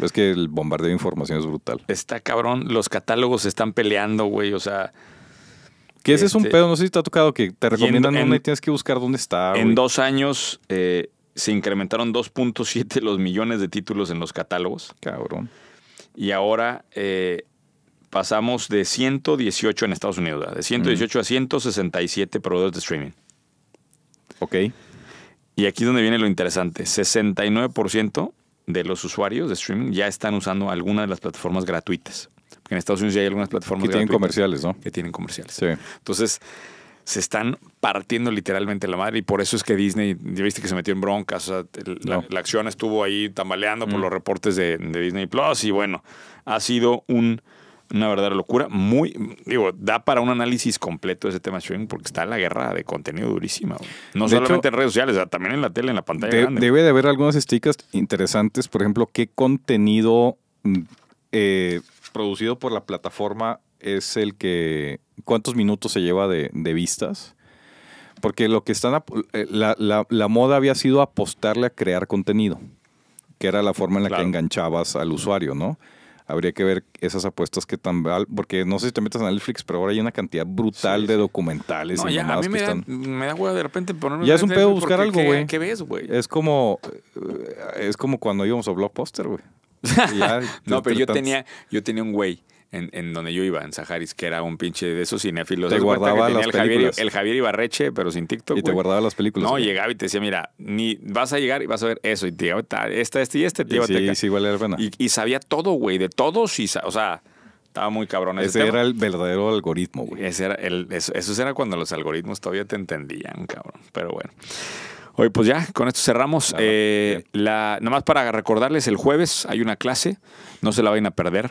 es que el bombardeo de información es brutal. Está cabrón, los catálogos están peleando, güey, o sea... Que ese es un este, pedo, no sé si te ha tocado que te recomiendan dónde tienes que buscar dónde está. En dos años eh, se incrementaron 2.7 los millones de títulos en los catálogos. Cabrón. Y ahora eh, pasamos de 118 en Estados Unidos, ¿verdad? de 118 a 167 proveedores de streaming. Ok. Y aquí es donde viene lo interesante. 69% de los usuarios de streaming ya están usando alguna de las plataformas gratuitas. Porque en Estados Unidos ya hay algunas plataformas que tienen comerciales, ¿no? Que tienen comerciales. Sí. Entonces, se están partiendo literalmente la madre y por eso es que Disney, ya viste que se metió en broncas, la, acción estuvo ahí tambaleando por mm. los reportes de, de Disney Plus y bueno, ha sido un una verdadera locura. Muy, digo, da para un análisis completo ese tema porque está la guerra de contenido durísima. No solamente en redes sociales, también en la tele, en la pantalla. grande, debe de haber algunas esticas interesantes. Por ejemplo, qué contenido mm, eh, producido por la plataforma es el que. ¿Cuántos minutos se lleva de, vistas? Porque lo que están. Eh, la, la, moda había sido apostarle a crear contenido, que era la forma en la que enganchabas al usuario, ¿no? habría que ver esas apuestas que tan... Porque no sé si te metes a Netflix, pero ahora hay una cantidad brutal de documentales. y ya, a mí me, que da, están... me da de repente ponerme... Ya es un pedo buscar algo, güey. ¿Qué ves, güey? Es como, eh, es como cuando íbamos a Blockbuster, güey. no, pero yo tenía, yo tenía un güey en, donde yo iba, en Saharis, que era un pinche de esos cinéfilos. Te guardaba las el, películas. Javier, el Javier Ibarreche, pero sin TikTok. Y te guardaba las películas. No, llegaba y te decía, mira, ni vas a llegar y vas a ver eso. Y te esta, este y este. y sabía todo, güey, de todos. Y, o sea, estaba muy cabrón. Ese, era el verdadero algoritmo, güey. era el, eso, eso era cuando los algoritmos todavía te entendían, cabrón. Pero bueno. Oye, pues ya, con esto cerramos. la, nada eh, más para recordarles, el jueves hay una clase, no se la vayan a perder,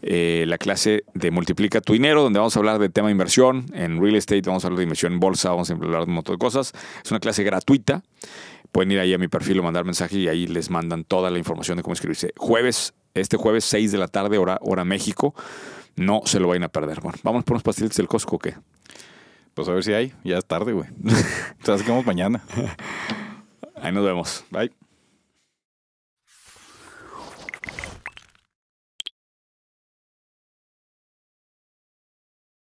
eh, la clase de Multiplica tu dinero, donde vamos a hablar de tema inversión, en real estate, vamos a hablar de inversión en bolsa, vamos a hablar de un montón de cosas. Es una clase gratuita. Pueden ir ahí a mi perfil o mandar mensaje y ahí les mandan toda la información de cómo inscribirse. Jueves, este jueves 6 de la tarde, hora, hora México. No se lo vayan a perder. Bueno, vamos por unos pasteles del Costco, ¿qué? Pues a ver si hay. Ya es tarde, güey. o sea, mañana. Ahí nos vemos. Bye.